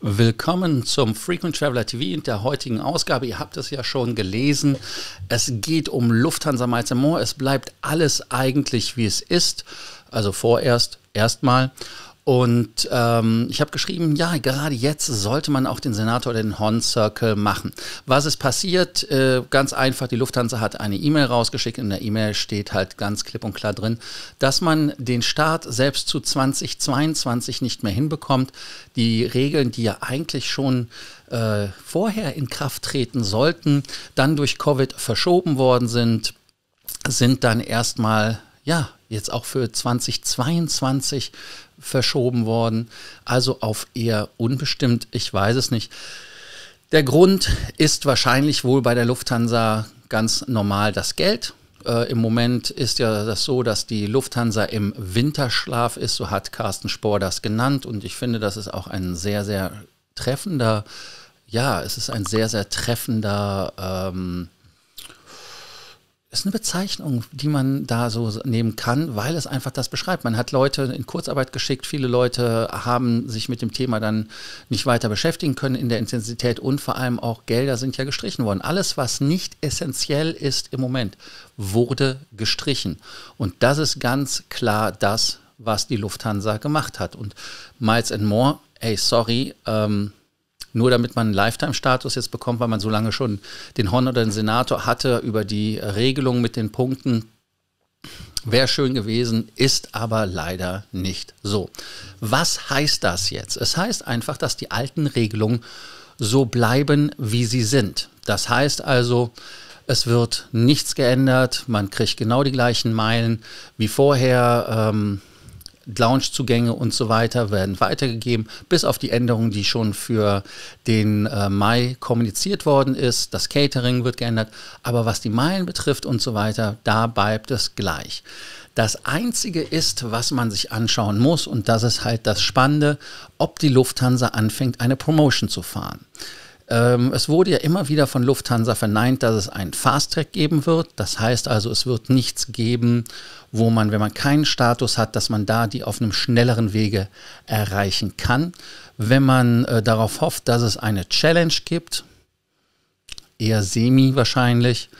Willkommen zum Frequent Traveler TV in der heutigen Ausgabe. Ihr habt es ja schon gelesen. Es geht um Lufthansa Miles More. Es bleibt alles eigentlich, wie es ist. Also vorerst, erstmal. Und ähm, ich habe geschrieben, ja, gerade jetzt sollte man auch den Senator oder den Horn Circle machen. Was ist passiert? Äh, ganz einfach, die Lufthansa hat eine E-Mail rausgeschickt. In der E-Mail steht halt ganz klipp und klar drin, dass man den Start selbst zu 2022 nicht mehr hinbekommt. Die Regeln, die ja eigentlich schon äh, vorher in Kraft treten sollten, dann durch Covid verschoben worden sind, sind dann erstmal, ja, jetzt auch für 2022 verschoben worden, also auf eher unbestimmt, ich weiß es nicht. Der Grund ist wahrscheinlich wohl bei der Lufthansa ganz normal das Geld. Äh, Im Moment ist ja das so, dass die Lufthansa im Winterschlaf ist, so hat Carsten Spohr das genannt. Und ich finde, das ist auch ein sehr, sehr treffender, ja, es ist ein sehr, sehr treffender ähm, ist eine Bezeichnung, die man da so nehmen kann, weil es einfach das beschreibt. Man hat Leute in Kurzarbeit geschickt, viele Leute haben sich mit dem Thema dann nicht weiter beschäftigen können in der Intensität und vor allem auch Gelder sind ja gestrichen worden. Alles, was nicht essentiell ist im Moment, wurde gestrichen. Und das ist ganz klar das, was die Lufthansa gemacht hat. Und Miles and More, ey, sorry, ähm, nur damit man einen Lifetime-Status jetzt bekommt, weil man so lange schon den Horn oder den Senator hatte über die Regelung mit den Punkten. Wäre schön gewesen, ist aber leider nicht so. Was heißt das jetzt? Es heißt einfach, dass die alten Regelungen so bleiben, wie sie sind. Das heißt also, es wird nichts geändert, man kriegt genau die gleichen Meilen wie vorher. Ähm, Lounge-Zugänge und so weiter werden weitergegeben, bis auf die Änderung, die schon für den äh, Mai kommuniziert worden ist. Das Catering wird geändert, aber was die Meilen betrifft und so weiter, da bleibt es gleich. Das Einzige ist, was man sich anschauen muss, und das ist halt das Spannende, ob die Lufthansa anfängt, eine Promotion zu fahren. Ähm, es wurde ja immer wieder von Lufthansa verneint, dass es einen Fast-Track geben wird. Das heißt also, es wird nichts geben, wo man, wenn man keinen Status hat, dass man da die auf einem schnelleren Wege erreichen kann. Wenn man äh, darauf hofft, dass es eine Challenge gibt, eher semi wahrscheinlich,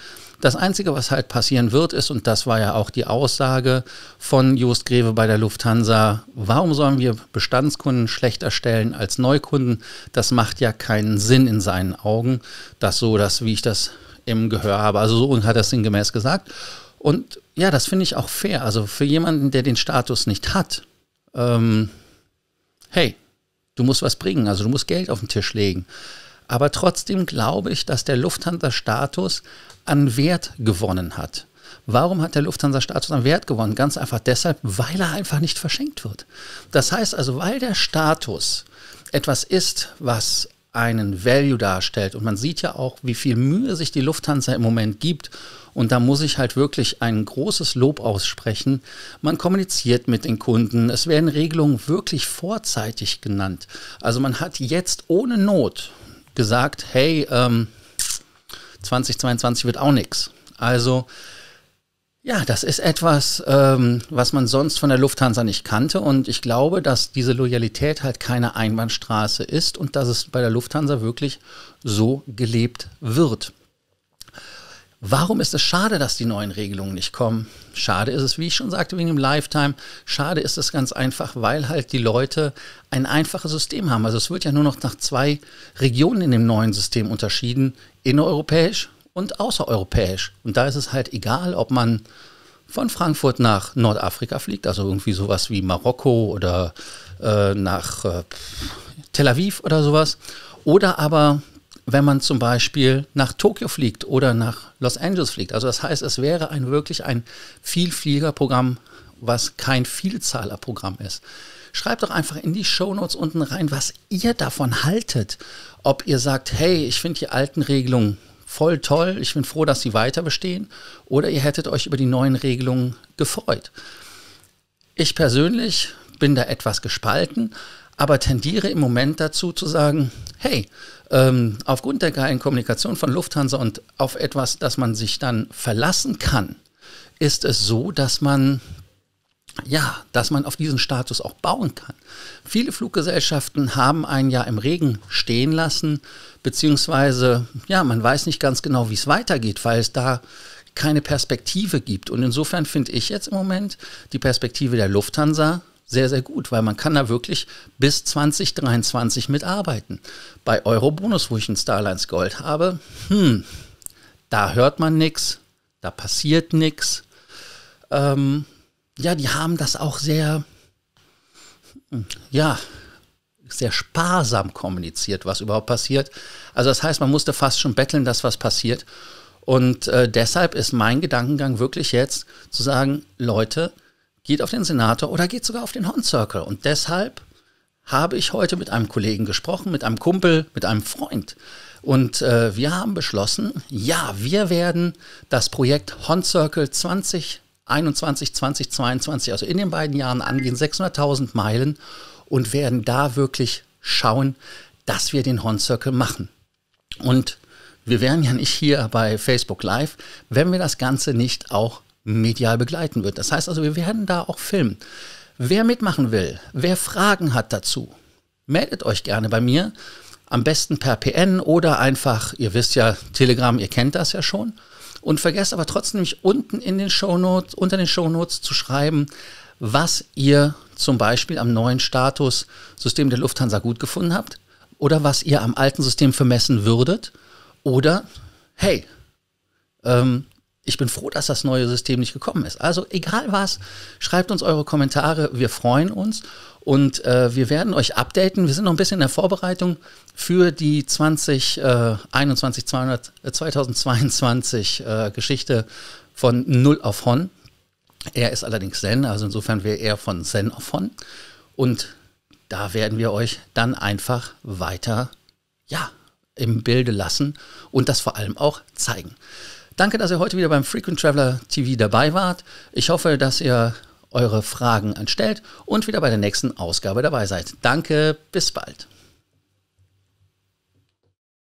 das Einzige, was halt passieren wird, ist, und das war ja auch die Aussage von Just Greve bei der Lufthansa, warum sollen wir Bestandskunden schlechter stellen als Neukunden? Das macht ja keinen Sinn in seinen Augen. dass so, das, wie ich das im Gehör habe. Also so hat er es sinngemäß gesagt. Und ja, das finde ich auch fair. Also für jemanden, der den Status nicht hat, ähm, hey, du musst was bringen, also du musst Geld auf den Tisch legen. Aber trotzdem glaube ich, dass der Lufthansa-Status an Wert gewonnen hat. Warum hat der Lufthansa-Status an Wert gewonnen? Ganz einfach deshalb, weil er einfach nicht verschenkt wird. Das heißt also, weil der Status etwas ist, was einen Value darstellt. Und man sieht ja auch, wie viel Mühe sich die Lufthansa im Moment gibt. Und da muss ich halt wirklich ein großes Lob aussprechen. Man kommuniziert mit den Kunden. Es werden Regelungen wirklich vorzeitig genannt. Also man hat jetzt ohne Not, gesagt, hey, ähm, 2022 wird auch nichts. Also ja, das ist etwas, ähm, was man sonst von der Lufthansa nicht kannte. Und ich glaube, dass diese Loyalität halt keine Einbahnstraße ist und dass es bei der Lufthansa wirklich so gelebt wird. Warum ist es schade, dass die neuen Regelungen nicht kommen? Schade ist es, wie ich schon sagte, wegen dem Lifetime. Schade ist es ganz einfach, weil halt die Leute ein einfaches System haben. Also es wird ja nur noch nach zwei Regionen in dem neuen System unterschieden, innereuropäisch und außereuropäisch. Und da ist es halt egal, ob man von Frankfurt nach Nordafrika fliegt, also irgendwie sowas wie Marokko oder äh, nach äh, Tel Aviv oder sowas, oder aber wenn man zum Beispiel nach Tokio fliegt oder nach Los Angeles fliegt. Also das heißt, es wäre ein wirklich ein Vielfliegerprogramm, was kein Vielzahlerprogramm ist. Schreibt doch einfach in die Shownotes unten rein, was ihr davon haltet. Ob ihr sagt, hey, ich finde die alten Regelungen voll toll, ich bin froh, dass sie weiter bestehen, oder ihr hättet euch über die neuen Regelungen gefreut. Ich persönlich bin da etwas gespalten, aber tendiere im Moment dazu zu sagen, hey, ähm, aufgrund der geilen Kommunikation von Lufthansa und auf etwas, das man sich dann verlassen kann, ist es so, dass man ja, dass man auf diesen Status auch bauen kann. Viele Fluggesellschaften haben einen ja im Regen stehen lassen, beziehungsweise, ja, man weiß nicht ganz genau, wie es weitergeht, weil es da keine Perspektive gibt. Und insofern finde ich jetzt im Moment die Perspektive der Lufthansa sehr, sehr gut, weil man kann da wirklich bis 2023 mitarbeiten. Bei Eurobonus, wo ich ein Starlines Gold habe, hm, da hört man nichts, da passiert nichts. Ähm, ja, die haben das auch sehr, hm, ja, sehr sparsam kommuniziert, was überhaupt passiert. Also das heißt, man musste fast schon betteln, dass was passiert. Und äh, deshalb ist mein Gedankengang wirklich jetzt zu sagen, Leute, geht auf den Senator oder geht sogar auf den Horn Circle. Und deshalb habe ich heute mit einem Kollegen gesprochen, mit einem Kumpel, mit einem Freund. Und äh, wir haben beschlossen, ja, wir werden das Projekt Horn Circle 2021, 2022, also in den beiden Jahren angehen, 600.000 Meilen und werden da wirklich schauen, dass wir den Horn Circle machen. Und wir wären ja nicht hier bei Facebook Live, wenn wir das Ganze nicht auch medial begleiten wird. Das heißt also, wir werden da auch filmen. Wer mitmachen will, wer Fragen hat dazu, meldet euch gerne bei mir. Am besten per PN oder einfach, ihr wisst ja, Telegram, ihr kennt das ja schon. Und vergesst aber trotzdem nicht unten in den Shownotes, unter den Shownotes zu schreiben, was ihr zum Beispiel am neuen Status System der Lufthansa gut gefunden habt oder was ihr am alten System vermessen würdet. Oder, hey, ähm, ich bin froh, dass das neue System nicht gekommen ist. Also egal was, schreibt uns eure Kommentare, wir freuen uns und äh, wir werden euch updaten. Wir sind noch ein bisschen in der Vorbereitung für die 2021, äh, 2022 äh, äh, Geschichte von Null auf Hon. Er ist allerdings Zen, also insofern wäre er von Zen auf Hon. Und da werden wir euch dann einfach weiter, ja, im Bilde lassen und das vor allem auch zeigen. Danke, dass ihr heute wieder beim Frequent Traveler TV dabei wart. Ich hoffe, dass ihr eure Fragen anstellt und wieder bei der nächsten Ausgabe dabei seid. Danke, bis bald.